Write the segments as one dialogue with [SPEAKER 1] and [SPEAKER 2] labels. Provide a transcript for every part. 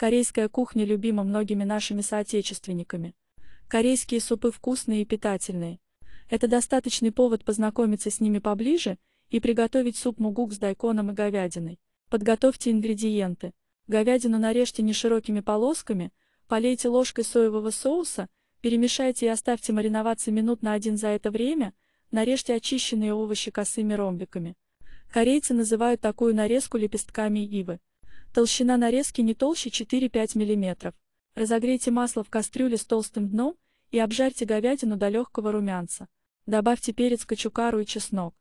[SPEAKER 1] Корейская кухня любима многими нашими соотечественниками. Корейские супы вкусные и питательные. Это достаточный повод познакомиться с ними поближе и приготовить суп мугук с дайконом и говядиной. Подготовьте ингредиенты. Говядину нарежьте не широкими полосками, полейте ложкой соевого соуса, перемешайте и оставьте мариноваться минут на один за это время, нарежьте очищенные овощи косыми ромбиками. Корейцы называют такую нарезку лепестками ивы. Толщина нарезки не толще 4-5 мм. Разогрейте масло в кастрюле с толстым дном и обжарьте говядину до легкого румянца. Добавьте перец качукару и чеснок.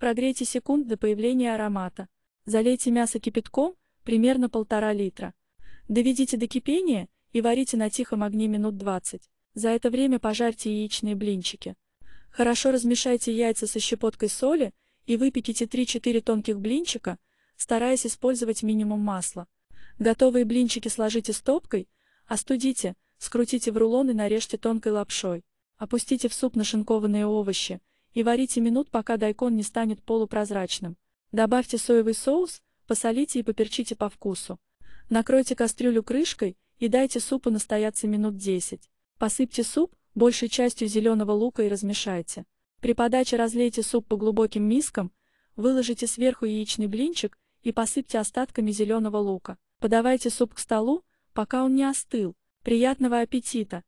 [SPEAKER 1] Прогрейте секунд до появления аромата. Залейте мясо кипятком, примерно полтора литра. Доведите до кипения и варите на тихом огне минут 20. За это время пожарьте яичные блинчики. Хорошо размешайте яйца со щепоткой соли и выпеките 3-4 тонких блинчика, стараясь использовать минимум масла. Готовые блинчики сложите стопкой, остудите, скрутите в рулон и нарежьте тонкой лапшой. Опустите в суп нашинкованные овощи и варите минут, пока дайкон не станет полупрозрачным. Добавьте соевый соус, посолите и поперчите по вкусу. Накройте кастрюлю крышкой и дайте супу настояться минут 10. Посыпьте суп большей частью зеленого лука и размешайте. При подаче разлейте суп по глубоким мискам, выложите сверху яичный блинчик и посыпьте остатками зеленого лука. Подавайте суп к столу, пока он не остыл. Приятного аппетита!